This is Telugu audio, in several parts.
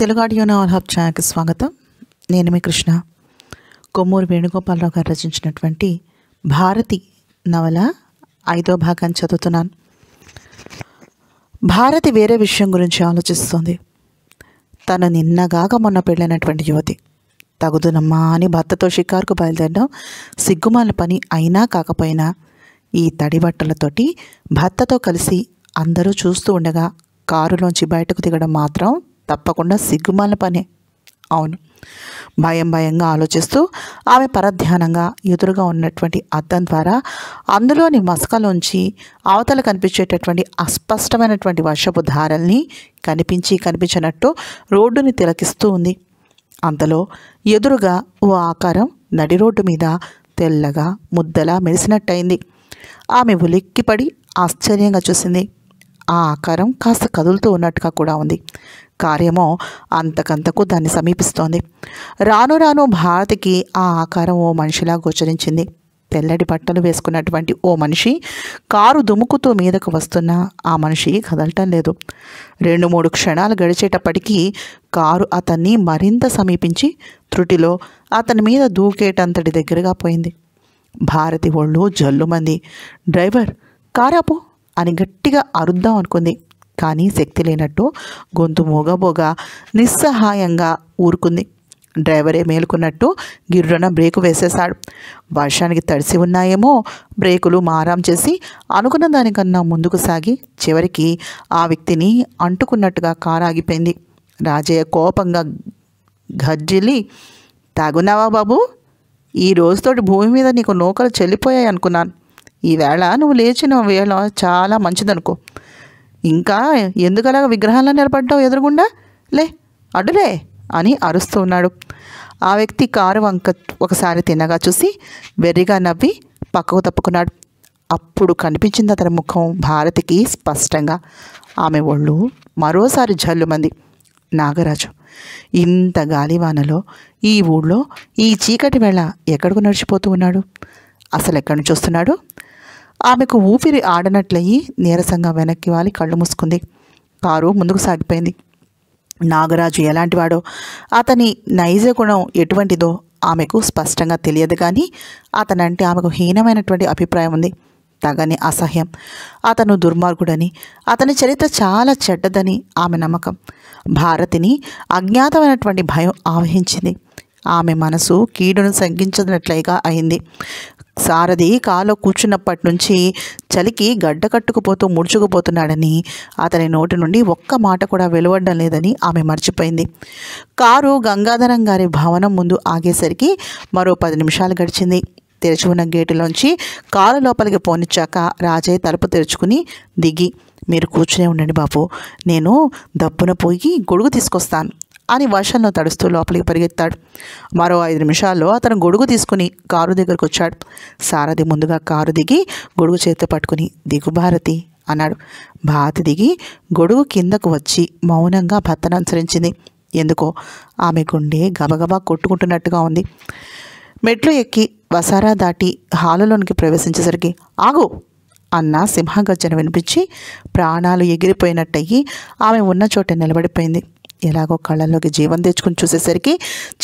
తెలుగు ఆడియో నవల్ హబ్ ఛానల్కి స్వాగతం నేను మీ కృష్ణ కొమ్మూరు వేణుగోపాలరావు గారు రచించినటువంటి భారతి నవల ఐదో భాగాన్ని చదువుతున్నాను భారతి వేరే విషయం గురించి ఆలోచిస్తుంది తను నిన్నగాక మొన్న పెళ్ళైనటువంటి యువతి తగుదునమ్మా అని భర్తతో షికారుకు బయలుదేరడం సిగ్గుమాల పని అయినా కాకపోయినా ఈ తడి బట్టలతోటి భర్తతో కలిసి అందరూ చూస్తూ ఉండగా కారులోంచి బయటకు దిగడం మాత్రం తప్పకుండా సిగ్గుమాల పనే అవును భయం భయంగా ఆలోచిస్తూ ఆమె పరధ్యానంగా ఎదురుగా ఉన్నటువంటి అద్దం ద్వారా అందులోని మసకలోంచి అవతల కనిపించేటటువంటి అస్పష్టమైనటువంటి వర్షపు ధారల్ని కనిపించి కనిపించినట్టు రోడ్డుని తిలకిస్తూ ఉంది అంతలో ఎదురుగా ఓ ఆకారం నడి రోడ్డు మీద తెల్లగా ముద్దలా మెరిసినట్టయింది ఆమె ఉలిక్కిపడి ఆశ్చర్యంగా చూసింది ఆ ఆకారం కాస్త కదులుతూ ఉన్నట్టుగా కూడా ఉంది కార్యమో అంతకంతకు దాన్ని సమీపిస్తోంది రాను రాను భారతికి ఆ ఆకారం ఓ మనిషిలా గోచరించింది తెల్లటి బట్టలు వేసుకున్నటువంటి ఓ మనిషి కారు దుముకుతూ మీదకు వస్తున్న ఆ మనిషి కదలటం లేదు రెండు మూడు క్షణాలు గడిచేటప్పటికీ కారు అతన్ని మరింత సమీపించి త్రుటిలో అతని మీద దూకేటంతటి దగ్గరగా పోయింది భారతి ఒళ్ళు జల్లుమంది డ్రైవర్ కారాపు అని గట్టిగా అరుద్దాం అనుకుంది కానీ శక్తి లేనట్టు గొంతు మోగబోగా నిస్సహాయంగా ఊరుకుంది డ్రైవరే మేలుకున్నట్టు గిర్రున బ్రేకు వేసేశాడు వర్షానికి తడిసి ఉన్నాయేమో బ్రేకులు మారాం చేసి అనుకున్న దానికన్నా ముందుకు సాగి చివరికి ఆ వ్యక్తిని అంటుకున్నట్టుగా కారు ఆగిపోయింది రాజయ్య కోపంగా గర్జిలి తాగున్నావా బాబు ఈ రోజుతోటి భూమి మీద నీకు నూకలు చెల్లిపోయాయి అనుకున్నాను ఈవేళ నువ్వు లేచిన వేళ చాలా మంచిదనుకో ఇంకా ఎందుకలాగా విగ్రహాల్లో నిలబడ్డావు ఎదురుగుండా లే అడులే అని అరుస్తూ ఉన్నాడు ఆ వ్యక్తి కారు వంక ఒకసారి తిన్నగా చూసి వెర్రిగా నవ్వి పక్కకు తప్పుకున్నాడు అప్పుడు కనిపించింది అతని ముఖం భారతికి స్పష్టంగా ఆమె ఒళ్ళు మరోసారి జల్లుమంది నాగరాజు ఇంత గాలివానలో ఈ ఊళ్ళో ఈ చీకటి వేళ ఎక్కడికి నడిచిపోతూ ఉన్నాడు అసలు ఎక్కడి నుంచి వస్తున్నాడు ఆమెకు ఊపిరి ఆడనట్లయి నీరసంగా వెనక్కి వాలి కళ్ళు మూసుకుంది కారు ముందుకు సాగిపోయింది నాగరాజు ఎలాంటివాడో అతని నైజ గుణం ఎటువంటిదో ఆమెకు స్పష్టంగా తెలియదు కానీ అతనంటే ఆమెకు హీనమైనటువంటి అభిప్రాయం ఉంది తగని అసహ్యం అతను దుర్మార్గుడని అతని చరిత్ర చాలా చెడ్డదని ఆమె నమ్మకం భారతిని అజ్ఞాతమైనటువంటి భయం ఆవహించింది ఆమె మనసు కీడును సంగించినట్లయిగా అయింది సారథి కాలో కూర్చున్నప్పటి నుంచి చలికి గడ్డ కట్టుకుపోతూ ముడుచుకుపోతున్నాడని అతని నోటి నుండి ఒక్క మాట కూడా వెలువడడం లేదని ఆమె మర్చిపోయింది కారు గంగాధరం గారి భవనం ముందు ఆగేసరికి మరో పది నిమిషాలు గడిచింది తెరిచి ఉన్న గేటులోంచి కారు లోపలికి పోనిచ్చాక రాజయ్య తలుపు తెరుచుకుని దిగి మీరు కూర్చునే ఉండండి బాబు నేను దబ్బున పోయి గొడుగు తీసుకొస్తాను అని వర్షంలో తడుస్తూ లోపలికి పరిగెత్తాడు మరో ఐదు నిమిషాల్లో అతను గొడుగు తీసుకుని కారు దగ్గరకు వచ్చాడు సారథి ముందుగా కారు దిగి గొడుగు చేతితో పట్టుకుని దిగు భారతి అన్నాడు భారతి దిగి గొడుగు కిందకు వచ్చి మౌనంగా భర్తను అనుసరించింది ఎందుకో ఆమె గుండె గబగబా కొట్టుకుంటున్నట్టుగా ఉంది మెట్లు ఎక్కి వసారా దాటి హాలులోనికి ప్రవేశించేసరికి ఆగు అన్న సింహగర్జన వినిపించి ప్రాణాలు ఎగిరిపోయినట్టయి ఆమె ఉన్న చోట నిలబడిపోయింది ఎలాగో కళ్ళల్లోకి జీవం తెచ్చుకుని చూసేసరికి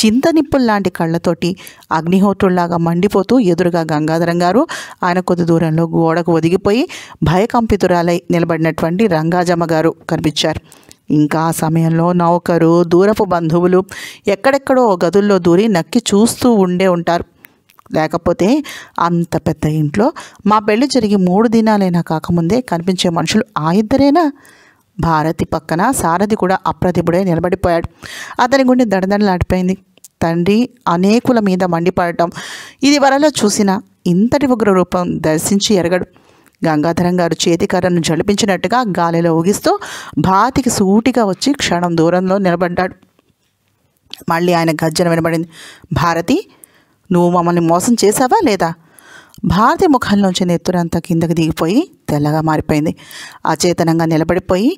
చింత లాంటి కళ్ళతోటి అగ్నిహోత్రుల్లాగా మండిపోతూ ఎదురుగా గంగాధరం గారు ఆయన కొద్ది దూరంలో గోడకు ఒదిగిపోయి భయకంపితురాలై నిలబడినటువంటి రంగాజమ్మ గారు కనిపించారు ఇంకా ఆ సమయంలో నౌకరు దూరపు బంధువులు ఎక్కడెక్కడో గదుల్లో దూరి నక్కి చూస్తూ ఉండే ఉంటారు లేకపోతే అంత పెద్ద ఇంట్లో మా పెళ్లి జరిగి మూడు దినాలైనా కాకముందే కనిపించే మనుషులు ఆ ఇద్దరేనా భారతి పక్కన సారథి కూడా అప్రతిభుడే నిలబడిపోయాడు అతని గుండె దడదడలాడిపోయింది తండ్రి అనేకుల మీద మండిపడటం ఇది వరలో చూసిన ఇంతటి ఉగ్ర రూపం దర్శించి ఎరగడు గంగాధరం గారు చేతికర్రను జడిపించినట్టుగా గాలిలో ఊగిస్తూ భాతికి సూటిగా వచ్చి క్షణం దూరంలో నిలబడ్డాడు మళ్ళీ ఆయన గజ్జన వినబడింది భారతి నువ్వు మమ్మల్ని మోసం చేశావా లేదా భారతి నుంచి నెత్తురంతా కిందకి దిగిపోయి తెల్లగా మారిపోయింది అచేతనంగా నిలబడిపోయి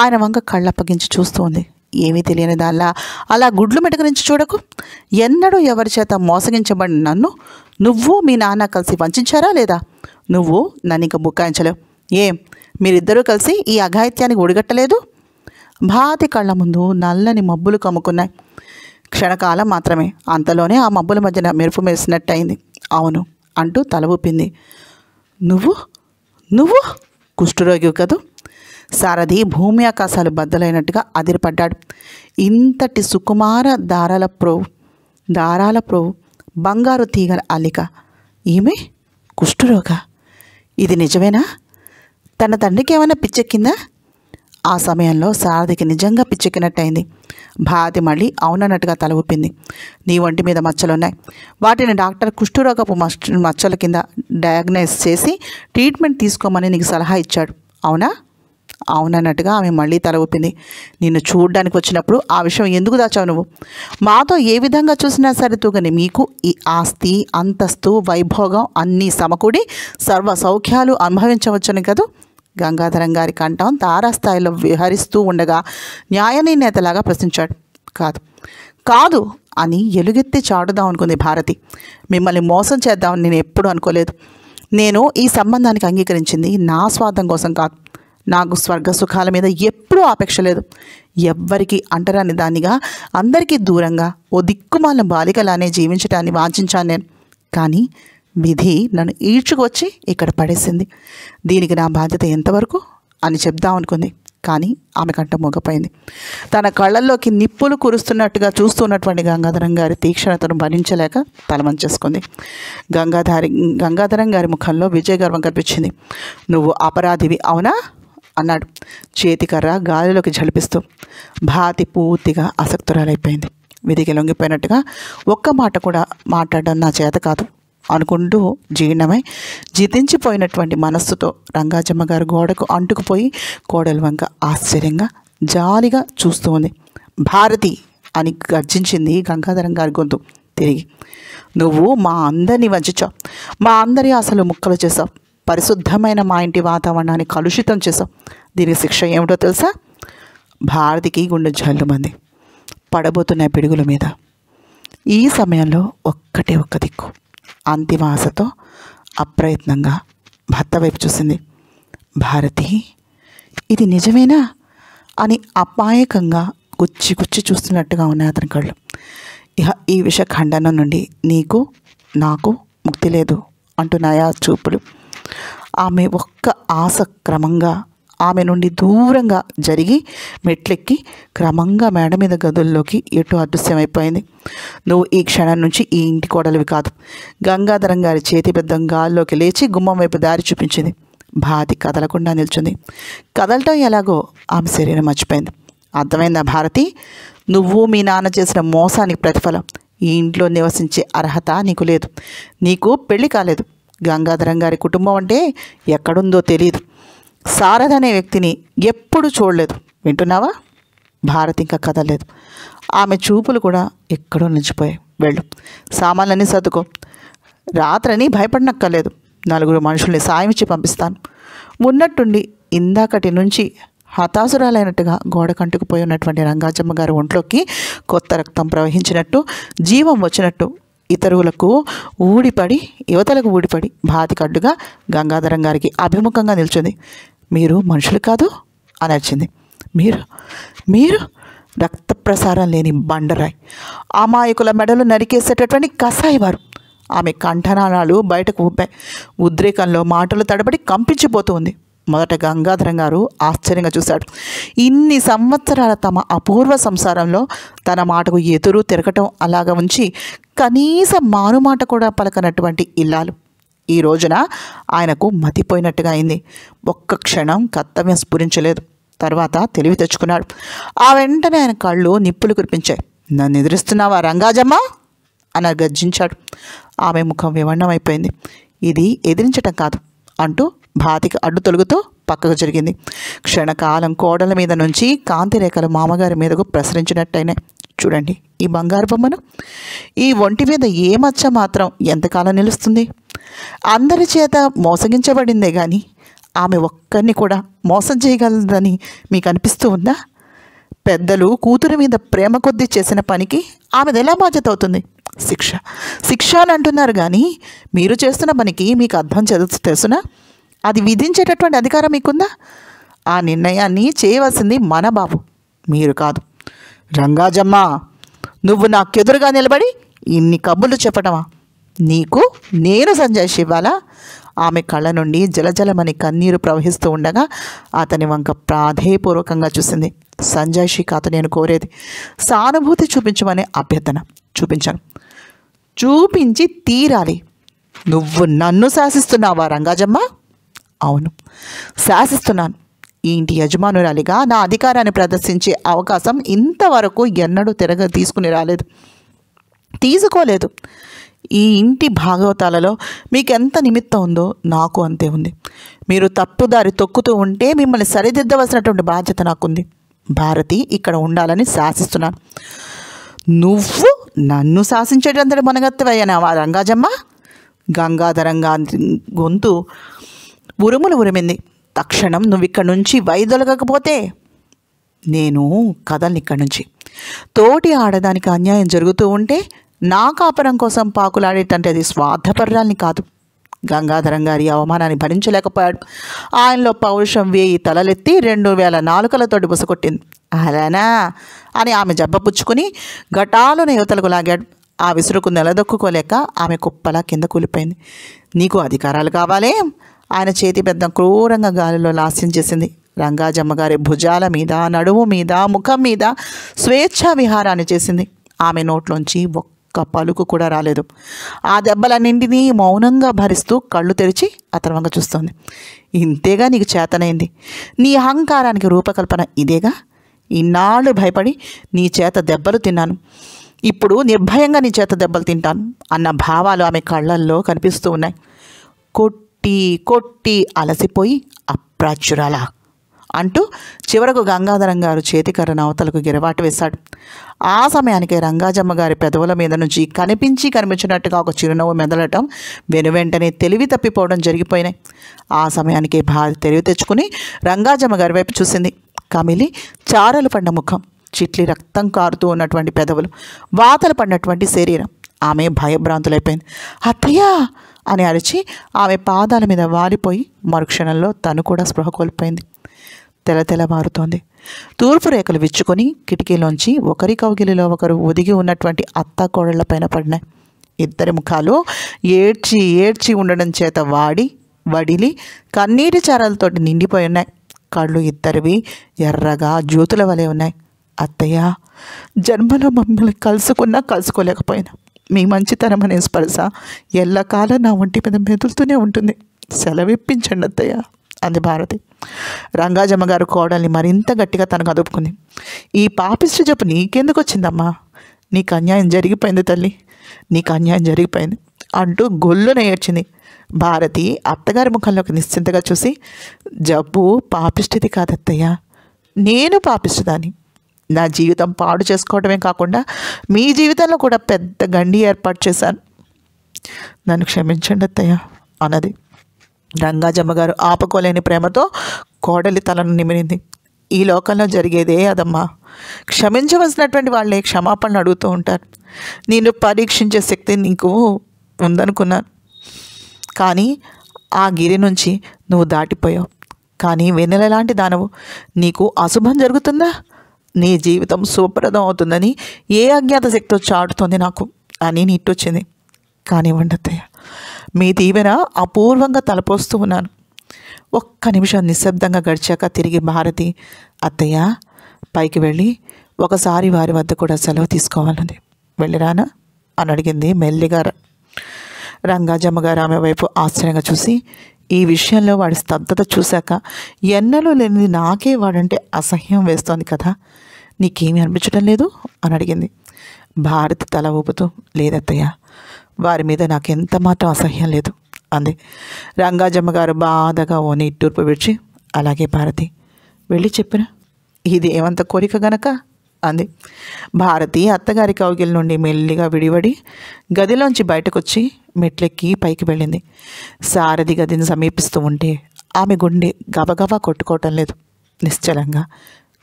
ఆయన వంక కళ్ళప్పగించి చూస్తూ ఉంది ఏమీ తెలియని దానిలా అలా గుడ్లు మెటక నుంచి చూడకు ఎన్నడూ ఎవరి చేత మోసగించబడిన నన్ను నువ్వు మీ నాన్న కలిసి వంచారా లేదా నువ్వు నన్ను ఇంకా బుకాయించలేవు ఏం మీరిద్దరూ కలిసి ఈ అఘాయిత్యానికి ఒడిగట్టలేదు భాతి కళ్ళ ముందు నల్లని మబ్బులు కమ్ముకున్నాయి క్షణకాలం మాత్రమే అంతలోనే ఆ మబ్బుల మధ్యన మెరుపు మెరిసినట్టయింది అవును అంటూ తల ఊపింది నువ్వు నువ్వు కుష్ఠరోగివి కదూ సారథి భూమి ఆకాశాలు బద్దలైనట్టుగా అదిరిపడ్డాడు ఇంతటి సుకుమార దారాల ప్రో దారాల ప్రో బంగారు తీగల అల్లిక ఈమె కుష్ఠరోగ ఇది నిజమేనా తన తండ్రికి ఏమైనా పిచ్చెక్కిందా ఆ సమయంలో సారథికి నిజంగా పిచ్చెక్కినట్టయింది భారతి మళ్ళీ అవునన్నట్టుగా తల ఊపింది నీ ఒంటి మీద మచ్చలున్నాయి వాటిని డాక్టర్ మచ్ మచ్చల కింద డయాగ్నైజ్ చేసి ట్రీట్మెంట్ తీసుకోమని నీకు సలహా ఇచ్చాడు అవునా అవునన్నట్టుగా ఆమె మళ్ళీ తల ఊపింది నిన్ను చూడడానికి వచ్చినప్పుడు ఆ విషయం ఎందుకు దాచావు నువ్వు మాతో ఏ విధంగా చూసినా సరే తూగని మీకు ఈ ఆస్తి అంతస్తు వైభోగం అన్నీ సమకూడి సర్వ సౌఖ్యాలు అనుభవించవచ్చని కదా గంగాధరం గారి కంఠం తారాస్థాయిలో విహరిస్తూ ఉండగా న్యాయ నిర్ణేతలాగా ప్రశ్నించాడు కాదు కాదు అని ఎలుగెత్తి చాటుదాం అనుకుంది భారతి మిమ్మల్ని మోసం చేద్దామని నేను ఎప్పుడూ అనుకోలేదు నేను ఈ సంబంధానికి అంగీకరించింది నా స్వార్థం కోసం కాదు నాకు స్వర్గ సుఖాల మీద ఎప్పుడూ ఆపేక్ష లేదు ఎవ్వరికి అంటరాని దానిగా అందరికీ దూరంగా ఓ దిక్కుమాల బాలికలానే జీవించటాన్ని వాంఛించాను నేను కానీ విధి నన్ను ఈడ్చుకొచ్చి ఇక్కడ పడేసింది దీనికి నా బాధ్యత ఎంతవరకు అని చెప్దాం అనుకుంది కానీ ఆమె కంట మొగపోయింది తన కళ్ళల్లోకి నిప్పులు కురుస్తున్నట్టుగా చూస్తున్నటువంటి గంగాధరం గారి తీక్షణతను భరించలేక తలమంచేసుకుంది గంగాధారి గంగాధరం గారి ముఖంలో విజయగర్వం కనిపించింది నువ్వు అపరాధివి అవునా అన్నాడు చేతికర్ర గాలిలోకి జలిపిస్తూ భాతి పూర్తిగా ఆసక్తురాలైపోయింది విధికి లొంగిపోయినట్టుగా ఒక్క మాట కూడా మాట్లాడడం నా చేత కాదు అనుకుంటూ జీర్ణమై జితించిపోయినటువంటి మనస్సుతో రంగాజమ్మ గారు గోడకు అంటుకుపోయి కోడల వంక ఆశ్చర్యంగా జాలిగా చూస్తూ ఉంది భారతి అని గర్జించింది గంగాధరం గారి గొంతు తిరిగి నువ్వు మా అందరిని వంచావు మా అందరి అసలు ముక్కలు చేసావు పరిశుద్ధమైన మా ఇంటి వాతావరణాన్ని కలుషితం చేసావు దీనికి శిక్ష ఏమిటో తెలుసా భారతికి గుండె జల్లుమంది పడబోతున్న పిడుగుల మీద ఈ సమయంలో ఒక్కటే ఒక్క దిక్కు అంతిమ ఆశతో అప్రయత్నంగా భర్త వైపు చూసింది భారతి ఇది నిజమేనా అని అపాయకంగా గుచ్చి గుచ్చి చూస్తున్నట్టుగా ఉన్నాయి అతని కళ్ళు ఇహ ఈ విష ఖండనం నుండి నీకు నాకు ముక్తి లేదు అంటున్నాయా చూపులు ఆమె ఒక్క ఆశ క్రమంగా ఆమె నుండి దూరంగా జరిగి మెట్లెక్కి క్రమంగా మేడ మీద గదుల్లోకి ఎటు అదృశ్యమైపోయింది నువ్వు ఈ క్షణం నుంచి ఈ ఇంటి కోడలివి కాదు గంగాధరం గారి చేతి పెద్దం గాల్లోకి లేచి గుమ్మం వైపు దారి చూపించింది భారతి కదలకుండా నిల్చుంది కదలటం ఎలాగో ఆమె శరీరం మర్చిపోయింది అర్థమైందా భారతి నువ్వు మీ నాన్న చేసిన మోసానికి ప్రతిఫలం ఈ ఇంట్లో నివసించే అర్హత నీకు లేదు నీకు పెళ్లి కాలేదు గంగాధరం గారి కుటుంబం అంటే ఎక్కడుందో తెలియదు శారద అనే వ్యక్తిని ఎప్పుడు చూడలేదు వింటున్నావా భారత్ ఇంకా కదలలేదు ఆమె చూపులు కూడా ఎక్కడో నిలిచిపోయాయి వెళ్ళు సామాన్లన్నీ సర్దుకో రాత్రని భయపడనక్కర్లేదు నలుగురు మనుషుల్ని సాయం ఇచ్చి పంపిస్తాను ఉన్నట్టుండి ఇందాకటి నుంచి హతాసురాలైనట్టుగా గోడ కంటుకుపోయి ఉన్నటువంటి రంగాజమ్మ గారి ఒంట్లోకి కొత్త రక్తం ప్రవహించినట్టు జీవం వచ్చినట్టు ఇతరులకు ఊడిపడి యువతలకు ఊడిపడి బాధికడ్డుగా గంగాధరం గారికి అభిముఖంగా నిల్చుంది మీరు మనుషులు కాదు అని అరిచింది మీరు మీరు రక్త ప్రసారం లేని బండరాయి అమాయకుల మెడలు నరికేసేటటువంటి కసాయి వారు ఆమె కంఠనాళాలు బయటకు ఊపాయి ఉద్రేకంలో మాటలు తడబడి కంపించిపోతుంది మొదట గంగాధరం గారు ఆశ్చర్యంగా చూశాడు ఇన్ని సంవత్సరాల తమ అపూర్వ సంసారంలో తన మాటకు ఎదురు తిరగటం అలాగ ఉంచి కనీసం మారుమాట కూడా పలకనటువంటి ఇల్లాలు ఈ రోజున ఆయనకు మతిపోయినట్టుగా అయింది ఒక్క క్షణం కర్తవ్యం స్ఫురించలేదు తర్వాత తెలివి తెచ్చుకున్నాడు ఆ వెంటనే ఆయన కళ్ళు నిప్పులు కురిపించాయి నన్ను ఎదురుస్తున్నావా రంగాజమ్మ అని గర్జించాడు ఆమె ముఖం వివణమైపోయింది ఇది ఎదిరించటం కాదు అంటూ భాతికి అడ్డు తొలుగుతూ పక్కకు జరిగింది క్షణకాలం కోడల మీద నుంచి కాంతిరేఖలు మామగారి మీదకు ప్రసరించినట్టయినాయి చూడండి ఈ బంగారు బొమ్మను ఈ ఒంటి మీద ఏ మచ్చ మాత్రం ఎంతకాలం నిలుస్తుంది అందరి చేత మోసగించబడిందే కానీ ఆమె ఒక్కరిని కూడా మోసం చేయగలదని మీకు అనిపిస్తూ ఉందా పెద్దలు కూతురు మీద ప్రేమ కొద్దీ చేసిన పనికి ఆమెది ఎలా బాధ్యత అవుతుంది శిక్ష శిక్ష అని అంటున్నారు కానీ మీరు చేస్తున్న పనికి మీకు అర్థం తెలుసునా అది విధించేటటువంటి అధికారం మీకుందా ఆ నిర్ణయాన్ని చేయవలసింది మన బాబు మీరు కాదు రంగాజమ్మ నువ్వు నాకెదురుగా నిలబడి ఇన్ని కబుర్లు చెప్పటమా నీకు నేను సంజయ్ శివాల ఆమె కళ్ళ నుండి జలజలమని కన్నీరు ప్రవహిస్తూ ఉండగా అతని వంక ప్రాధేయపూర్వకంగా చూసింది సంజయ్ కాత నేను కోరేది సానుభూతి చూపించమనే అభ్యర్థన చూపించాను చూపించి తీరాలి నువ్వు నన్ను శాసిస్తున్నావా రంగాజమ్మ అవును శాసిస్తున్నాను ఈ ఇంటి యజమానురాలిగా నా అధికారాన్ని ప్రదర్శించే అవకాశం ఇంతవరకు ఎన్నడూ తిరగ తీసుకుని రాలేదు తీసుకోలేదు ఈ ఇంటి భాగవతాలలో మీకు ఎంత నిమిత్తం ఉందో నాకు అంతే ఉంది మీరు తప్పుదారి తొక్కుతూ ఉంటే మిమ్మల్ని సరిదిద్దవలసినటువంటి బాధ్యత నాకుంది భారతి ఇక్కడ ఉండాలని శాసిస్తున్నాను నువ్వు నన్ను శాసించేటంతటి మనగత్తవయ్యానావా రంగాజమ్మ గంగాధరంగా గొంతు ఉరుములు ఉరిమింది తక్షణం నువ్వు ఇక్కడి నుంచి వైదొలగకపోతే నేను కథల్ని ఇక్కడి నుంచి తోటి ఆడదానికి అన్యాయం జరుగుతూ ఉంటే నా కాపురం కోసం పాకులాడేటంటే అది స్వార్థపర్రాల్ని కాదు గంగాధరం గారి అవమానాన్ని భరించలేకపోయాడు ఆయనలో పౌరుషం వేయి తలలెత్తి రెండు వేల నాలుకలతోటి బుసకొట్టింది అలానా అని ఆమె జబ్బపుచ్చుకుని ఘటాలను యువతలకు లాగాడు ఆ విసురుకు నిలదొక్కుకోలేక ఆమె కుప్పలా కింద కూలిపోయింది నీకు అధికారాలు కావాలే ఆయన చేతి పెద్ద క్రూరంగా గాలిలో లాస్యం చేసింది రంగాజమ్మగారి భుజాల మీద నడుము మీద ముఖం మీద స్వేచ్ఛా విహారాన్ని చేసింది ఆమె నోట్లోంచి ఒక్క ఒక్క పలుకు కూడా రాలేదు ఆ దెబ్బలన్నింటినీ మౌనంగా భరిస్తూ కళ్ళు తెరిచి అతని వంక చూస్తోంది ఇంతేగా నీకు చేతనైంది నీ అహంకారానికి రూపకల్పన ఇదేగా ఇన్నాళ్ళు భయపడి నీ చేత దెబ్బలు తిన్నాను ఇప్పుడు నిర్భయంగా నీ చేత దెబ్బలు తింటాను అన్న భావాలు ఆమె కళ్ళల్లో కనిపిస్తూ ఉన్నాయి కొట్టి కొట్టి అలసిపోయి అప్రాచురాలా అంటూ చివరకు గంగాధరం గారు చేతికర్రను అవతలకు గిరవాటు వేశాడు ఆ సమయానికి రంగాజమ్మ గారి పెదవుల మీద నుంచి కనిపించి కనిపించినట్టుగా ఒక చిరునవ్వు మెదలటం వెనువెంటనే తెలివి తప్పిపోవడం జరిగిపోయినాయి ఆ సమయానికి భార్య తెలివి తెచ్చుకుని రంగాజమ్మ గారి వైపు చూసింది కమిలి చారలు పడిన ముఖం చిట్లి రక్తం కారుతూ ఉన్నటువంటి పెదవులు వాతలు పడినటువంటి శరీరం ఆమె భయభ్రాంతులైపోయింది అత్తయ్యా అని అరిచి ఆమె పాదాల మీద వారిపోయి మరుక్షణంలో తను కూడా స్పృహ కోల్పోయింది తెలతెలమారుతోంది తూర్పు రేఖలు విచ్చుకొని కిటికీలోంచి ఒకరి కౌగిలిలో ఒకరు ఒదిగి ఉన్నటువంటి అత్త పైన పడినాయి ఇద్దరి ముఖాలు ఏడ్చి ఏడ్చి ఉండడం చేత వాడి వడిలి కన్నీటి చారలతోటి నిండిపోయి ఉన్నాయి కళ్ళు ఇద్దరివి ఎర్రగా జ్యోతుల వలె ఉన్నాయి అత్తయ్య జన్మలో మమ్మల్ని కలుసుకున్నా కలుసుకోలేకపోయినా మీ మంచితనం అనే స్పర్శ ఎల్లకాలం నా ఒంటి మీద మెదులుతూనే ఉంటుంది సెలవిప్పించండి అత్తయ్య అంది భారతి రంగాజమ్మ గారు కోడల్ని మరింత గట్టిగా తనకు అదుపుకుంది ఈ పాపిష్టి చెప్పు నీకెందుకు వచ్చిందమ్మా నీకు అన్యాయం జరిగిపోయింది తల్లి నీకు అన్యాయం జరిగిపోయింది అంటూ గొల్లున ఏడ్చింది భారతి అత్తగారి ముఖంలోకి నిశ్చింతగా చూసి జబ్బు పాపిష్టిది కాదత్తయ్య నేను పాపిస్తుదాన్ని నా జీవితం పాడు చేసుకోవడమే కాకుండా మీ జీవితంలో కూడా పెద్ద గండి ఏర్పాటు చేశాను నన్ను క్షమించండి అత్తయ్య అన్నది రంగాజమ్మ గారు ఆపుకోలేని ప్రేమతో కోడలి తలను నిమిరింది ఈ లోకంలో జరిగేదే అదమ్మా క్షమించవలసినటువంటి వాళ్ళే క్షమాపణ అడుగుతూ ఉంటారు నేను పరీక్షించే శక్తి నీకు ఉందనుకున్నాను కానీ ఆ గిరి నుంచి నువ్వు దాటిపోయావు కానీ వెన్నెల లాంటి దానవు నీకు అశుభం జరుగుతుందా నీ జీవితం సుప్రదం అవుతుందని ఏ అజ్ఞాత శక్తితో చాటుతుంది నాకు అని నిట్టొచ్చింది కానీ వండత్తయ్య మీ దీవెన అపూర్వంగా తలపోస్తూ ఉన్నాను ఒక్క నిమిషం నిశ్శబ్దంగా గడిచాక తిరిగి భారతి అత్తయ్య పైకి వెళ్ళి ఒకసారి వారి వద్ద కూడా సెలవు తీసుకోవాలని వెళ్ళిరానా అని అడిగింది మెల్లిగా రంగాజమ్మగారు ఆమె వైపు ఆశ్చర్యంగా చూసి ఈ విషయంలో వాడి స్తబ్దత చూశాక ఎన్నలో లేనిది నాకే వాడంటే అసహ్యం వేస్తోంది కదా నీకేమీ అనిపించడం లేదు అని అడిగింది భారతి తల ఊపుతూ లేదత్తయ్య వారి మీద నాకు ఎంత మాత్రం అసహ్యం లేదు అంది రంగాజమ్మ గారు బాధగా ఓని ఇట్టూర్పు విడిచి అలాగే భారతి వెళ్ళి చెప్పిన ఇది ఏమంత కోరిక గనక అంది భారతి అత్తగారి కౌగిలి నుండి మెల్లిగా విడివడి గదిలోంచి బయటకొచ్చి మెట్లెక్కి పైకి వెళ్ళింది సారథి గదిని సమీపిస్తూ ఉంటే ఆమె గుండె గబగబా కొట్టుకోవటం లేదు నిశ్చలంగా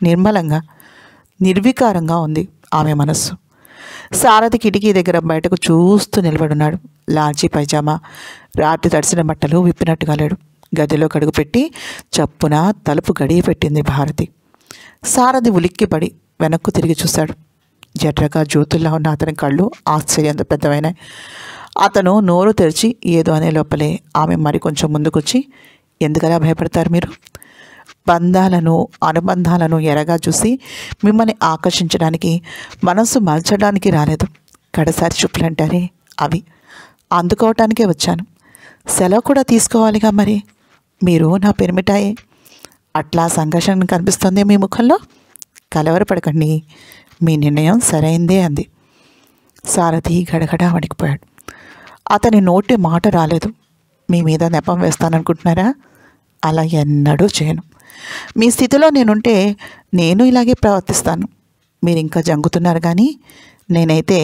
నిర్మలంగా నిర్వికారంగా ఉంది ఆమె మనస్సు సారథి కిటికీ దగ్గర బయటకు చూస్తూ నిలబడున్నాడు లాంచీ పైజామా రాత్రి తడిసిన బట్టలు విప్పినట్టు కాలేడు గదిలో కడుగుపెట్టి చప్పున తలుపు గడియ పెట్టింది భారతి సారథి ఉలిక్కిపడి వెనక్కు తిరిగి చూశాడు జట్రగా జ్యోతుల్లా ఉన్న అతని కళ్ళు ఆశ్చర్యంతో పెద్దవైనాయి అతను నోరు తెరిచి ఏదో అనే లోపలే ఆమె మరి కొంచెం ముందుకొచ్చి ఎందుకలా భయపడతారు మీరు బంధాలను అనుబంధాలను ఎరగా చూసి మిమ్మల్ని ఆకర్షించడానికి మనసు మలచడానికి రాలేదు కడసారి చూపులంటారే అవి అందుకోవటానికే వచ్చాను సెలవు కూడా తీసుకోవాలిగా మరి మీరు నా పెరిమిటాయే అట్లా సంఘర్షణ కనిపిస్తుంది మీ ముఖంలో కలవరపడకండి మీ నిర్ణయం సరైందే అంది సారథి గడగడ వణికిపోయాడు అతని నోటి మాట రాలేదు మీ మీద నెపం వేస్తాననుకుంటున్నారా అలా ఎన్నడూ చేయను మీ స్థితిలో నేనుంటే నేను ఇలాగే ప్రవర్తిస్తాను మీరు ఇంకా జంగుతున్నారు కానీ నేనైతే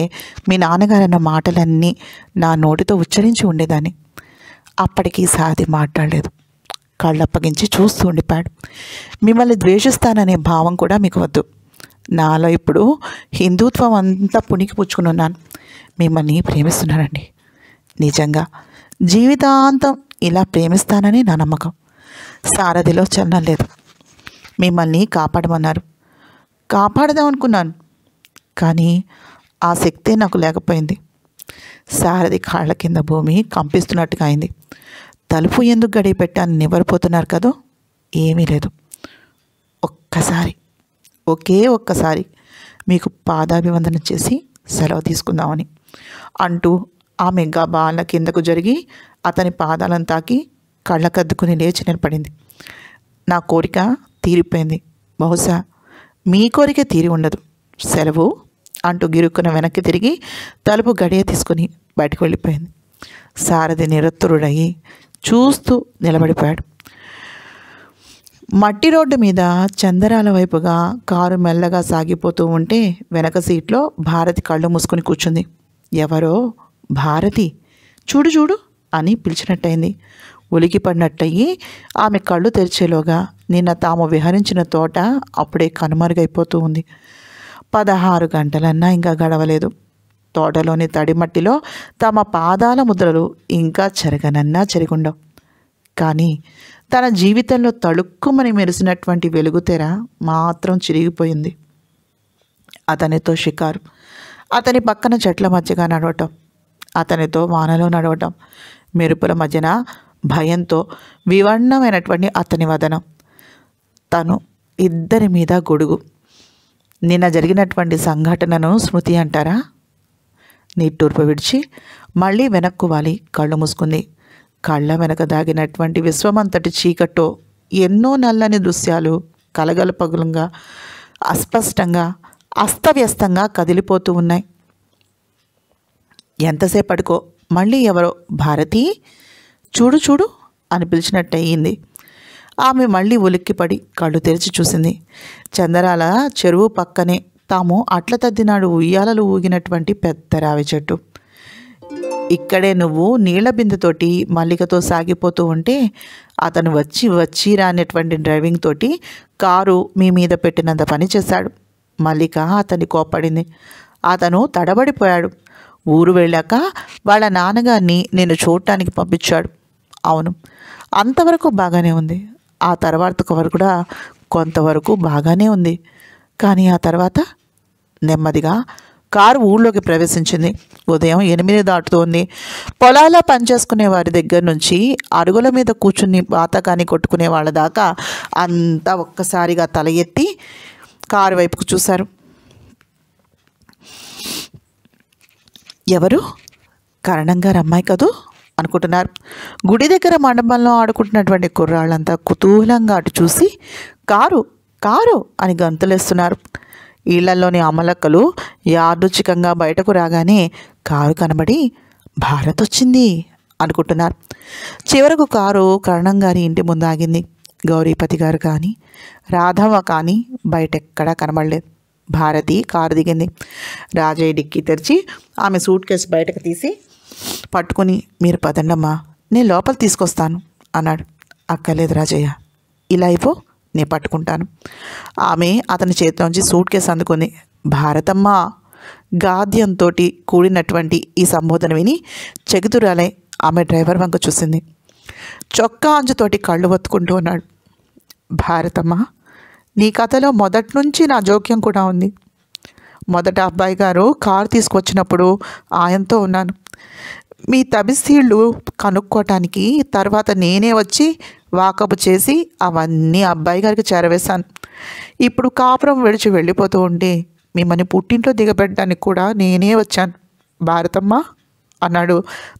మీ నాన్నగారు అన్న మాటలన్నీ నా నోటితో ఉచ్చరించి ఉండేదాన్ని అప్పటికి సాది మాట్లాడలేదు కళ్ళప్పగించి చూస్తూ ఉండిపాడు మిమ్మల్ని ద్వేషిస్తాననే భావం కూడా మీకు వద్దు నాలో ఇప్పుడు హిందుత్వం అంతా పుణికి పుచ్చుకుని ఉన్నాను మిమ్మల్ని ప్రేమిస్తున్నానండి నిజంగా జీవితాంతం ఇలా ప్రేమిస్తానని నా నమ్మకం సారథిలో చలనం లేదు మిమ్మల్ని కాపాడమన్నారు కాపాడదాం అనుకున్నాను కానీ ఆ శక్తే నాకు లేకపోయింది సారథి కాళ్ళ కింద భూమి కంపిస్తున్నట్టుగా అయింది తలుపు ఎందుకు గడియ పెట్టాను నివ్వరిపోతున్నారు కదో ఏమీ లేదు ఒక్కసారి ఒకే ఒక్కసారి మీకు పాదాభివందన చేసి సెలవు తీసుకుందామని అంటూ ఆమె గబాల కిందకు జరిగి అతని పాదాలను తాకి కళ్ళకద్దుకుని లేచి నిలబడింది నా కోరిక తీరిపోయింది బహుశా మీ కోరిక తీరి ఉండదు సెలవు అంటూ గిరుక్కున వెనక్కి తిరిగి తలుపు గడియ తీసుకుని బయటకు వెళ్ళిపోయింది సారథి నిరత్తురుడయి చూస్తూ నిలబడిపోయాడు మట్టి రోడ్డు మీద చందరాల వైపుగా కారు మెల్లగా సాగిపోతూ ఉంటే వెనక సీట్లో భారతి కళ్ళు మూసుకుని కూర్చుంది ఎవరో భారతి చూడు చూడు అని పిలిచినట్టయింది ఉలికిపడినట్టయి ఆమె కళ్ళు తెరిచేలోగా నిన్న తాము విహరించిన తోట అప్పుడే కనుమరుగైపోతూ ఉంది పదహారు గంటలన్నా ఇంకా గడవలేదు తోటలోని తడిమట్టిలో తమ పాదాల ముద్రలు ఇంకా చెరగనన్నా చెరిగుండవు కానీ తన జీవితంలో తళుక్కుమని మెరిసినటువంటి వెలుగుతెర మాత్రం చిరిగిపోయింది అతనితో షికారు అతని పక్కన చెట్ల మధ్యగా నడవటం అతనితో వానలో నడవటం మెరుపుల మధ్యన భయంతో వివన్నమైనటువంటి అతని వదనం తను ఇద్దరి మీద గొడుగు నిన్న జరిగినటువంటి సంఘటనను స్మృతి అంటారా నిట్టూర్పు విడిచి మళ్ళీ వెనక్కువాలి కళ్ళు మూసుకుంది కళ్ళ వెనక దాగినటువంటి విశ్వమంతటి చీకట్టో ఎన్నో నల్లని దృశ్యాలు కలగలపగులంగా అస్పష్టంగా అస్తవ్యస్తంగా కదిలిపోతూ ఉన్నాయి ఎంతసేపటికో మళ్ళీ ఎవరో భారతీ చూడు చూడు అని పిలిచినట్టయింది ఆమె మళ్ళీ ఉలిక్కిపడి కళ్ళు తెరిచి చూసింది చందరాల చెరువు పక్కనే తాము అట్ల తద్దినాడు ఉయ్యాలలు ఊగినటువంటి పెద్ద రావి చెట్టు ఇక్కడే నువ్వు నీళ్ల బిందెతోటి మల్లికతో సాగిపోతూ ఉంటే అతను వచ్చి వచ్చి రానటువంటి డ్రైవింగ్ తోటి కారు మీ మీద పెట్టినంత పని చేశాడు మల్లిక అతన్ని కోప్పడింది అతను తడబడిపోయాడు ఊరు వెళ్ళాక వాళ్ళ నాన్నగారిని నేను చూడటానికి పంపించాడు అవును అంతవరకు బాగానే ఉంది ఆ తర్వాత కూడా కొంతవరకు బాగానే ఉంది కానీ ఆ తర్వాత నెమ్మదిగా కారు ఊళ్ళోకి ప్రవేశించింది ఉదయం ఎనిమిది దాటుతోంది పొలాల పనిచేసుకునే వారి దగ్గర నుంచి అడుగుల మీద కూర్చుని బాతకాని కొట్టుకునే వాళ్ళ దాకా అంతా ఒక్కసారిగా తల ఎత్తి కారు వైపుకు చూశారు ఎవరు కారణంగా రమ్మాయి అమ్మాయి కదూ అనుకుంటున్నారు గుడి దగ్గర మండపంలో ఆడుకుంటున్నటువంటి కుర్రాళ్ళంతా కుతూహలంగా అటు చూసి కారు కారు అని గంతులేస్తున్నారు ఇళ్లలోని అమలక్కలు యాదృచ్ఛికంగా బయటకు రాగానే కారు కనబడి భారత్ వచ్చింది అనుకుంటున్నారు చివరకు కారు కరణం గారి ఇంటి ముందు ఆగింది గౌరీపతి గారు కానీ రాధమ్మ కానీ బయటెక్కడా కనబడలేదు భారతి కారు దిగింది రాజయ్య డిక్కీ తెరిచి ఆమె సూట్ కేసు బయటకు తీసి పట్టుకుని మీరు పదండమ్మా నేను లోపల తీసుకొస్తాను అన్నాడు అక్కర్లేదు రాజయ్య ఇలా అయిపో నేను పట్టుకుంటాను ఆమె అతని చేతిలోంచి సూట్ కేసు అందుకుంది భారతమ్మ గాద్యంతో కూడినటువంటి ఈ సంబోధన విని చెగుతురాలై ఆమె డ్రైవర్ వంక చూసింది చొక్కా అంచుతోటి కళ్ళు ఒత్తుకుంటూ ఉన్నాడు భారతమ్మ నీ కథలో మొదటి నుంచి నా జోక్యం కూడా ఉంది మొదట అబ్బాయి గారు కారు తీసుకొచ్చినప్పుడు ఆయనతో ఉన్నాను మీ తబిస్థీళ్ళు కనుక్కోవటానికి తర్వాత నేనే వచ్చి వాకపు చేసి అవన్నీ అబ్బాయి గారికి చేరవేశాను ఇప్పుడు కాపురం విడిచి వెళ్ళిపోతూ ఉండే మిమ్మల్ని పుట్టింట్లో దిగబెట్టడానికి కూడా నేనే వచ్చాను భారతమ్మ అన్నాడు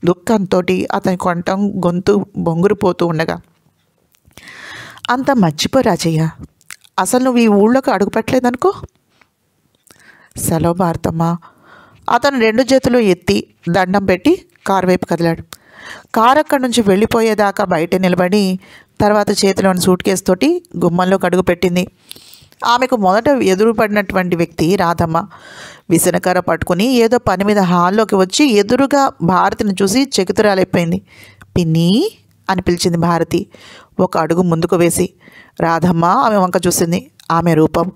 దుఃఖంతో అతని కొంటం గొంతు బొంగురుపోతూ ఉండగా అంత మర్చిపో రాజయ్య అసలు నువ్వు ఈ ఊళ్ళోకి అడుగుపెట్టలేదనుకో సెలవు భారతమ్మ అతను రెండు చేతులు ఎత్తి దండం పెట్టి కారు వైపు కదిలాడు కారు అక్కడి నుంచి వెళ్ళిపోయేదాకా బయట నిలబడి తర్వాత చేతిలోని సూట్ కేసు తోటి గుమ్మంలో కడుగు పెట్టింది ఆమెకు మొదట ఎదురుపడినటువంటి వ్యక్తి రాధమ్మ విసనకర పట్టుకుని ఏదో పని మీద హాల్లోకి వచ్చి ఎదురుగా భారతిని చూసి చెకుతురాలైపోయింది పిన్ని అని పిలిచింది భారతి ఒక అడుగు ముందుకు వేసి రాధమ్మ ఆమె వంక చూసింది ఆమె రూపం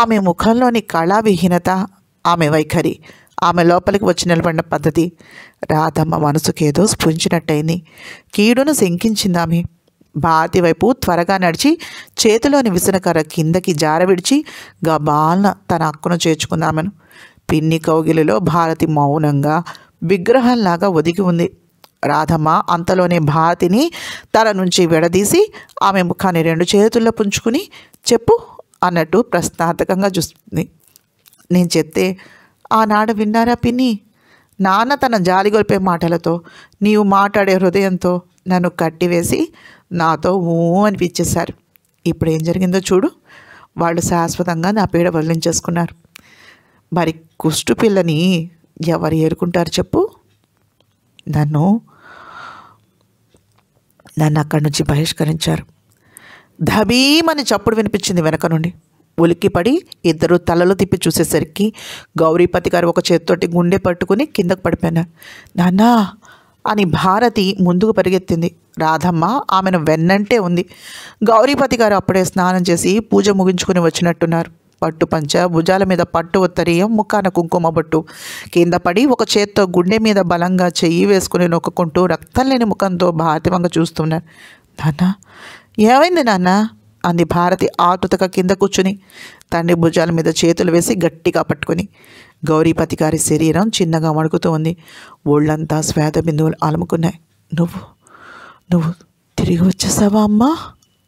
ఆమె ముఖంలోని కళావిహీనత ఆమె వైఖరి ఆమె లోపలికి వచ్చి నిలబడిన పద్ధతి రాధమ్మ మనసుకేదో స్ఫురించినట్టయింది కీడును ఆమె భారతి వైపు త్వరగా నడిచి చేతిలోని విసనకర కిందకి జార విడిచి గబాల్న తన అక్కును చేర్చుకుందామెను పిన్ని కౌగిలిలో భారతి మౌనంగా విగ్రహంలాగా ఒదిగి ఉంది రాధమ్మ అంతలోనే భారతిని తల నుంచి విడదీసి ఆమె ముఖాన్ని రెండు చేతుల్లో పుంజుకుని చెప్పు అన్నట్టు ప్రశ్నార్థకంగా చూస్తుంది నేను చెప్తే ఆనాడు విన్నారా పిన్ని నాన్న తన జాలిగొల్పే మాటలతో నీవు మాట్లాడే హృదయంతో నన్ను కట్టివేసి నాతో ఊ అనిపించేశారు ఇప్పుడు ఏం జరిగిందో చూడు వాళ్ళు శాశ్వతంగా నా పీడ వదిలించేసుకున్నారు మరి కుష్టు పిల్లని ఎవరు ఏరుకుంటారు చెప్పు నన్ను నన్ను అక్కడి నుంచి బహిష్కరించారు ధబీమని చప్పుడు వినిపించింది వెనక నుండి ఉలిక్కిపడి ఇద్దరు తలలు తిప్పి చూసేసరికి గౌరీపతి గారు ఒక చేతితోటి గుండె పట్టుకుని కిందకు పడిపోయినారు నాన్నా అని భారతి ముందుకు పరిగెత్తింది రాధమ్మ ఆమెను వెన్నంటే ఉంది గౌరీపతి గారు అప్పుడే స్నానం చేసి పూజ ముగించుకుని వచ్చినట్టున్నారు పట్టు పంచ భుజాల మీద పట్టు ఉత్తరీయం ముఖాన కుంకుమ బొట్టు కింద పడి ఒక చేత్తో గుండె మీద బలంగా చెయ్యి వేసుకుని నొక్కుంటూ రక్తం లేని ముఖంతో వంగ చూస్తున్నారు నాన్న ఏమైంది నాన్న అంది భారతి ఆతుతగా కింద కూర్చుని తండ్రి భుజాల మీద చేతులు వేసి గట్టిగా పట్టుకుని గౌరీపతి గారి శరీరం చిన్నగా వణుకుతూ ఉంది ఒళ్ళంతా శ్వేత బిందువులు అలుముకున్నాయి నువ్వు నువ్వు తిరిగి వచ్చేసావా అమ్మా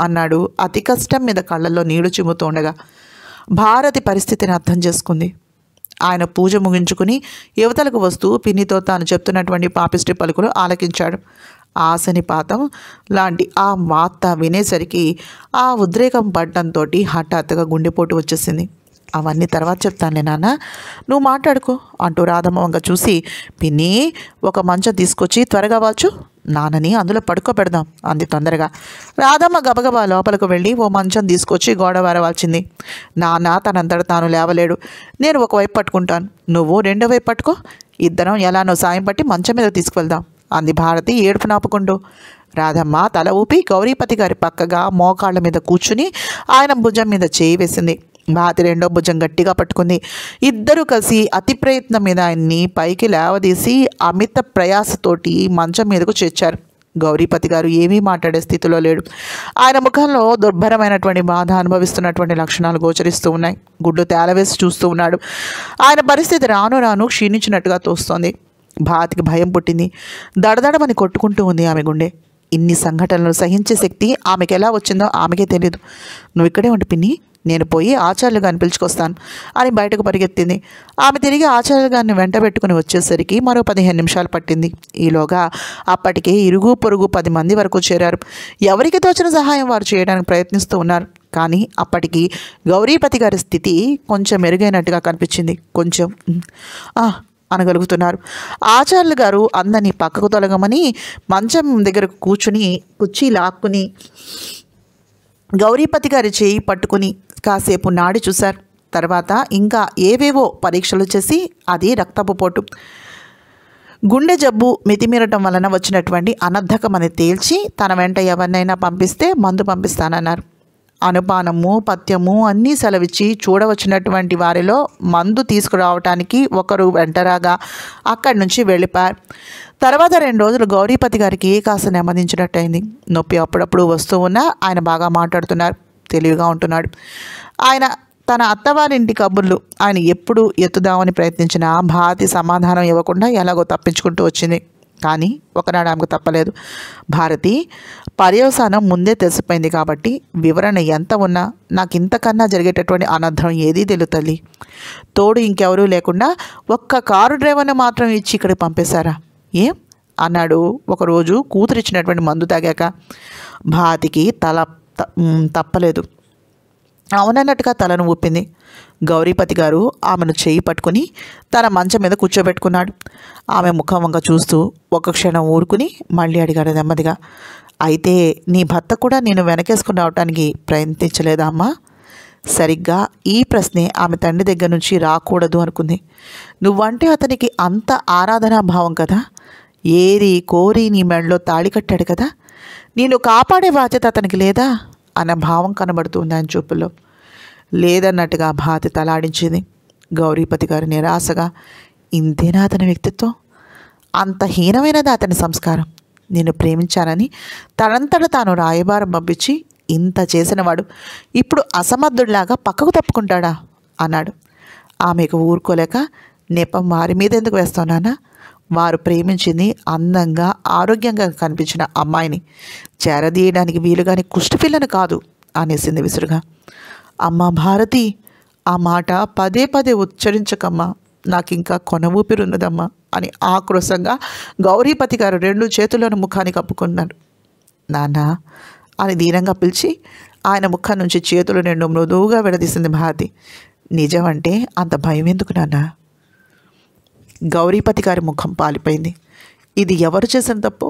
అన్నాడు అతి కష్టం మీద కళ్ళల్లో నీళ్లు ఉండగా భారతి పరిస్థితిని అర్థం చేసుకుంది ఆయన పూజ ముగించుకుని యువతలకు వస్తూ పిన్నితో తాను చెప్తున్నటువంటి పాపిస్టి పలుకులు ఆలకించాడు ఆసనిపాతం లాంటి ఆ వార్త వినేసరికి ఆ ఉద్రేకం పడటంతో హఠాత్తుగా గుండెపోటు వచ్చేసింది అవన్నీ తర్వాత చెప్తానులే నాన్న నువ్వు మాట్లాడుకో అంటూ రాధమ్మ చూసి పిన్ని ఒక మంచం తీసుకొచ్చి త్వరగా వాచు నాన్నని అందులో పడుకోబెడదాం అంది తొందరగా రాధమ్మ గబగబా లోపలికి వెళ్ళి ఓ మంచం తీసుకొచ్చి గోడ వారవాల్చింది నాన్న తనంతట తాను లేవలేడు నేను ఒకవైపు పట్టుకుంటాను నువ్వు రెండో వైపు పట్టుకో ఇద్దరం ఎలానో సాయం పట్టి మంచం మీద తీసుకువెళ్దాం అంది భారతి ఏడుపు నాపుకుంటూ రాధమ్మ తల ఊపి గౌరీపతి గారి పక్కగా మోకాళ్ళ మీద కూర్చుని ఆయన భుజం మీద చేయి వేసింది భారతి రెండో భుజం గట్టిగా పట్టుకుంది ఇద్దరు కలిసి అతి ప్రయత్నం మీద ఆయన్ని పైకి లేవదీసి అమిత ప్రయాసతోటి మంచం మీదకు చేర్చారు గౌరీపతి గారు ఏమీ మాట్లాడే స్థితిలో లేడు ఆయన ముఖంలో దుర్భరమైనటువంటి బాధ అనుభవిస్తున్నటువంటి లక్షణాలు గోచరిస్తూ ఉన్నాయి గుడ్డు తేలవేసి చూస్తూ ఉన్నాడు ఆయన పరిస్థితి రాను రాను క్షీణించినట్టుగా తోస్తోంది భాతికి భయం పుట్టింది దడదడమని కొట్టుకుంటూ ఉంది ఆమె గుండె ఇన్ని సంఘటనలు సహించే శక్తి ఆమెకు ఎలా వచ్చిందో ఆమెకే తెలియదు నువ్వు ఇక్కడే ఉండి పిన్ని నేను పోయి ఆచార్యులు గారిని పిలుచుకొస్తాను అని బయటకు పరిగెత్తింది ఆమె తిరిగి ఆచార్యులు గారిని వెంట పెట్టుకుని వచ్చేసరికి మరో పదిహేను నిమిషాలు పట్టింది ఈలోగా అప్పటికే ఇరుగు పొరుగు పది మంది వరకు చేరారు ఎవరికి తోచిన సహాయం వారు చేయడానికి ప్రయత్నిస్తూ ఉన్నారు కానీ అప్పటికి గౌరీపతి గారి స్థితి కొంచెం మెరుగైనట్టుగా కనిపించింది కొంచెం అనగలుగుతున్నారు ఆచార్యులు గారు అందరినీ పక్కకు తొలగమని మంచం దగ్గర కూర్చుని కుర్చీ లాక్కుని గౌరీపతి గారి చేయి పట్టుకుని కాసేపు నాడి చూశారు తర్వాత ఇంకా ఏవేవో పరీక్షలు చేసి అది రక్తపు పోటు గుండె జబ్బు మితిమీరటం వలన వచ్చినటువంటి అనర్ధకం అని తేల్చి తన వెంట ఎవరినైనా పంపిస్తే మందు పంపిస్తానన్నారు అనుపానము పత్యము అన్నీ సెలవిచ్చి చూడవచ్చినటువంటి వారిలో మందు తీసుకురావటానికి ఒకరు వెంటరాగా అక్కడి నుంచి వెళ్ళిపారు తర్వాత రెండు రోజులు గౌరీపతి గారికి కాస్త నెమ్మదించినట్టయింది నొప్పి అప్పుడప్పుడు వస్తూ ఉన్నా ఆయన బాగా మాట్లాడుతున్నారు తెలివిగా ఉంటున్నాడు ఆయన తన అత్తవారింటి కబుర్లు ఆయన ఎప్పుడు ఎత్తుదామని ప్రయత్నించినా భాతి సమాధానం ఇవ్వకుండా ఎలాగో తప్పించుకుంటూ వచ్చింది కానీ ఒకనాడు ఆమెకు తప్పలేదు భారతి పర్యవసానం ముందే తెలిసిపోయింది కాబట్టి వివరణ ఎంత ఉన్నా నాకు ఇంతకన్నా జరిగేటటువంటి అనర్థం ఏదీ తెలుతల్లి తోడు ఇంకెవరూ లేకుండా ఒక్క కారు డ్రైవర్ను మాత్రం ఇచ్చి ఇక్కడికి పంపేశారా ఏం అన్నాడు ఒకరోజు కూతురిచ్చినటువంటి మందు తాగాక భాతికి తల తప్పలేదు అవునన్నట్టుగా తలను ఊపింది గౌరీపతి గారు ఆమెను చేయి పట్టుకుని తన మంచం మీద కూర్చోబెట్టుకున్నాడు ఆమె ముఖం చూస్తూ ఒక క్షణం ఊరుకుని మళ్ళీ అడిగాడు నెమ్మదిగా అయితే నీ భర్త కూడా నేను వెనకేసుకుని రావటానికి ప్రయత్నించలేదామ్మా సరిగ్గా ఈ ప్రశ్నే ఆమె తండ్రి దగ్గర నుంచి రాకూడదు అనుకుంది నువ్వంటే అతనికి అంత ఆరాధనాభావం కదా ఏరి కోరి నీ మెడలో తాళి కట్టాడు కదా నేను కాపాడే బాధ్యత అతనికి లేదా అన్న భావం కనబడుతుంది ఆయన చూపుల్లో లేదన్నట్టుగా భాతి తలాడించింది గౌరీపతి గారు నిరాశగా ఇంతేనా అతని వ్యక్తిత్వం అంత హీనమైనది అతని సంస్కారం నేను ప్రేమించానని తనంతట తాను రాయబారం పంపించి ఇంత చేసినవాడు ఇప్పుడు అసమర్థుడిలాగా పక్కకు తప్పుకుంటాడా అన్నాడు ఆమెకు ఊరుకోలేక నెపం వారి మీద ఎందుకు వేస్తావునానా వారు ప్రేమించింది అందంగా ఆరోగ్యంగా కనిపించిన అమ్మాయిని చేరదీయడానికి వీలుగాని కుష్టిపిల్లను కాదు అనేసింది విసురుగా అమ్మ భారతి ఆ మాట పదే పదే ఉచ్చరించకమ్మా నాకు ఇంకా కొన ఊపిరున్నదమ్మా అని ఆక్రోశంగా గౌరీపతి గారు రెండు చేతులను ముఖాన్ని కప్పుకున్నాడు నానా అని దీనంగా పిలిచి ఆయన ముఖం నుంచి చేతులు నిండు మృదువుగా విడదీసింది భారతి నిజమంటే అంత భయం ఎందుకు నాన్న గౌరీపతి గారి ముఖం పాలిపోయింది ఇది ఎవరు చేసిన తప్పు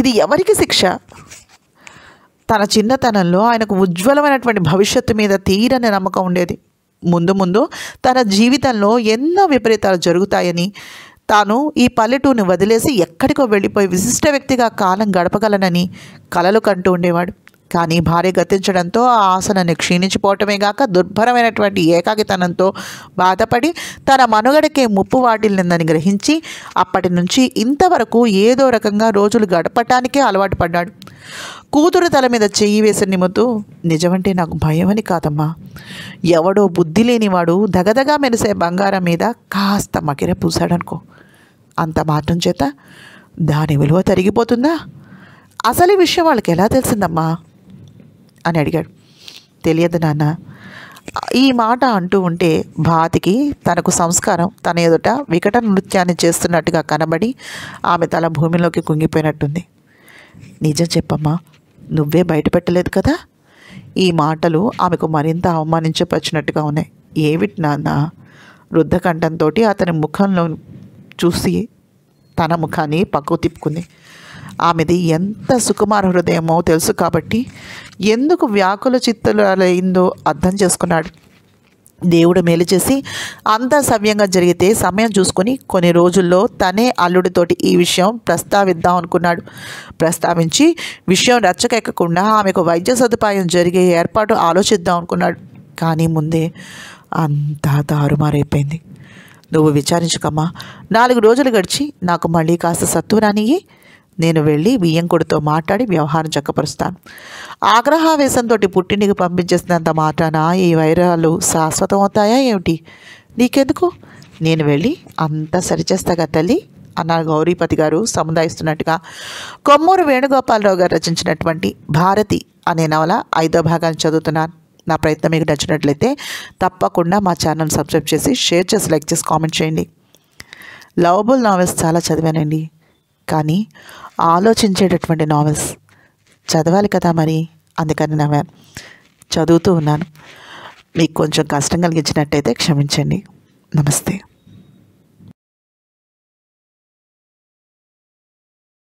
ఇది ఎవరికి శిక్ష తన చిన్నతనంలో ఆయనకు ఉజ్వలమైనటువంటి భవిష్యత్తు మీద తీరని నమ్మకం ఉండేది ముందు ముందు తన జీవితంలో ఎన్నో విపరీతాలు జరుగుతాయని తాను ఈ పల్లెటూరుని వదిలేసి ఎక్కడికో వెళ్ళిపోయి విశిష్ట వ్యక్తిగా కాలం గడపగలనని కలలు కంటూ ఉండేవాడు కానీ భార్య గతించడంతో ఆ ఆసనని క్షీణించిపోవటమే గాక దుర్భరమైనటువంటి ఏకాగితనంతో బాధపడి తన మనుగడకే ముప్పు వాటిల్నిందని గ్రహించి అప్పటి నుంచి ఇంతవరకు ఏదో రకంగా రోజులు గడపటానికే అలవాటు పడ్డాడు కూతురు తల మీద చెయ్యి వేసి నిమ్ముతూ నిజమంటే నాకు భయమని కాదమ్మా ఎవడో బుద్ధి లేనివాడు దగదగా మెరిసే బంగారం మీద కాస్త మకిర పూసాడనుకో అంత మాత్రం చేత దాని విలువ తరిగిపోతుందా అసలు విషయం వాళ్ళకి ఎలా తెలిసిందమ్మా అని అడిగాడు తెలియదు నాన్న ఈ మాట అంటూ ఉంటే భాతికి తనకు సంస్కారం తన ఎదుట వికట నృత్యాన్ని చేస్తున్నట్టుగా కనబడి ఆమె తల భూమిలోకి కుంగిపోయినట్టుంది నిజం చెప్పమ్మా నువ్వే బయటపెట్టలేదు కదా ఈ మాటలు ఆమెకు మరింత అవమానించపరిచినట్టుగా ఉన్నాయి ఏమిటి నాన్న వృద్ధకంఠంతో అతని ముఖంలో చూసి తన ముఖాన్ని పక్కకు తిప్పుకుంది ఆమెది ఎంత సుకుమార హృదయమో తెలుసు కాబట్టి ఎందుకు వ్యాకుల చిత్తులైందో అర్థం చేసుకున్నాడు దేవుడు మేలు చేసి అంతా సవ్యంగా జరిగితే సమయం చూసుకొని కొన్ని రోజుల్లో తనే అల్లుడితోటి ఈ విషయం ప్రస్తావిద్దాం అనుకున్నాడు ప్రస్తావించి విషయం రచ్చకెక్కకుండా ఆమెకు వైద్య సదుపాయం జరిగే ఏర్పాటు ఆలోచిద్దాం అనుకున్నాడు కానీ ముందే అంతా దారుమారైపోయింది నువ్వు విచారించుకమ్మా నాలుగు రోజులు గడిచి నాకు మళ్ళీ కాస్త సత్తురానియ్యి నేను వెళ్ళి బియ్యంకుడితో మాట్లాడి వ్యవహారం చక్కపరుస్తాను ఆగ్రహావేశంతో పుట్టిండికి పంపించేసినంత మాటాన ఈ వైరాలు శాశ్వతం అవుతాయా ఏమిటి నీకెందుకు నేను వెళ్ళి అంతా సరిచేస్తాగా తల్లి అన్నారు గౌరీపతి గారు సముదాయిస్తున్నట్టుగా కొమ్మూరు వేణుగోపాలరావు గారు రచించినటువంటి భారతి అనే నవల ఐదో భాగాన్ని చదువుతున్నాను నా ప్రయత్నం మీకు నచ్చినట్లయితే తప్పకుండా మా ఛానల్ సబ్స్క్రైబ్ చేసి షేర్ చేసి లైక్ చేసి కామెంట్ చేయండి లవబుల్ నావెల్స్ చాలా చదివానండి కానీ ఆలోచించేటటువంటి నావెల్స్ చదవాలి కదా మరి అందుకని నవ్వా చదువుతూ ఉన్నాను మీకు కొంచెం కష్టం కలిగించినట్టయితే క్షమించండి నమస్తే